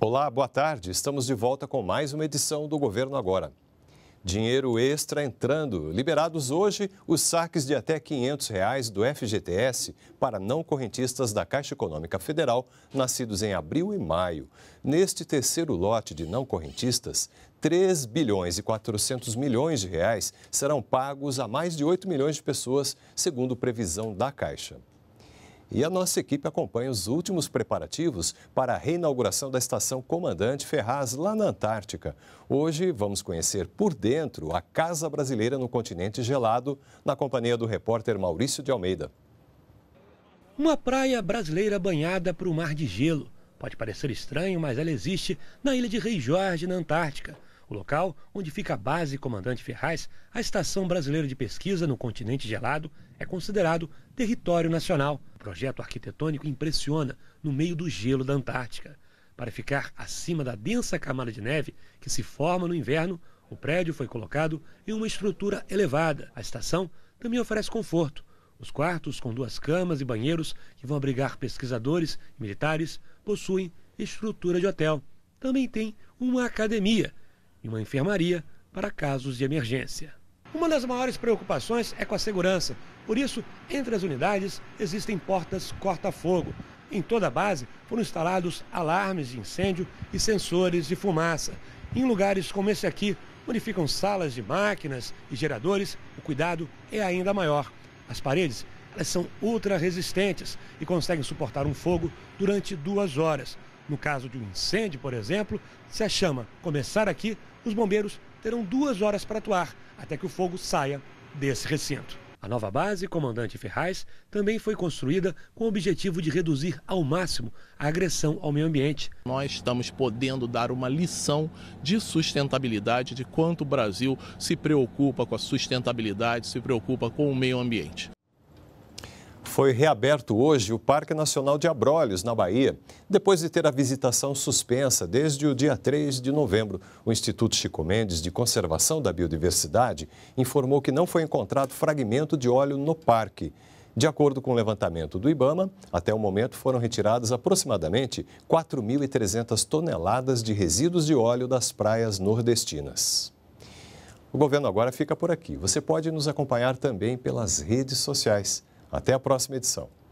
Olá, boa tarde. Estamos de volta com mais uma edição do Governo Agora. Dinheiro extra entrando. Liberados hoje os saques de até R$ 500 reais do FGTS para não correntistas da Caixa Econômica Federal, nascidos em abril e maio. Neste terceiro lote de não correntistas, 3 bilhões e 400 milhões de reais serão pagos a mais de 8 milhões de pessoas, segundo previsão da Caixa. E a nossa equipe acompanha os últimos preparativos para a reinauguração da estação Comandante Ferraz, lá na Antártica. Hoje vamos conhecer por dentro a Casa Brasileira no Continente Gelado, na companhia do repórter Maurício de Almeida. Uma praia brasileira banhada por um mar de gelo. Pode parecer estranho, mas ela existe na ilha de Rei Jorge, na Antártica o local onde fica a base Comandante Ferraz, a Estação Brasileira de Pesquisa no Continente Gelado, é considerado território nacional. O projeto arquitetônico impressiona no meio do gelo da Antártica. Para ficar acima da densa camada de neve que se forma no inverno, o prédio foi colocado em uma estrutura elevada. A estação também oferece conforto. Os quartos, com duas camas e banheiros que vão abrigar pesquisadores e militares, possuem estrutura de hotel. Também tem uma academia e uma enfermaria para casos de emergência. Uma das maiores preocupações é com a segurança. Por isso, entre as unidades existem portas corta-fogo. Em toda a base foram instalados alarmes de incêndio e sensores de fumaça. Em lugares como esse aqui, onde ficam salas de máquinas e geradores, o cuidado é ainda maior. As paredes elas são ultra resistentes e conseguem suportar um fogo durante duas horas. No caso de um incêndio, por exemplo, se a chama começar aqui, os bombeiros terão duas horas para atuar até que o fogo saia desse recinto. A nova base, Comandante Ferraz, também foi construída com o objetivo de reduzir ao máximo a agressão ao meio ambiente. Nós estamos podendo dar uma lição de sustentabilidade, de quanto o Brasil se preocupa com a sustentabilidade, se preocupa com o meio ambiente. Foi reaberto hoje o Parque Nacional de Abrolhos, na Bahia, depois de ter a visitação suspensa desde o dia 3 de novembro. O Instituto Chico Mendes de Conservação da Biodiversidade informou que não foi encontrado fragmento de óleo no parque. De acordo com o levantamento do Ibama, até o momento foram retiradas aproximadamente 4.300 toneladas de resíduos de óleo das praias nordestinas. O governo agora fica por aqui. Você pode nos acompanhar também pelas redes sociais. Até a próxima edição.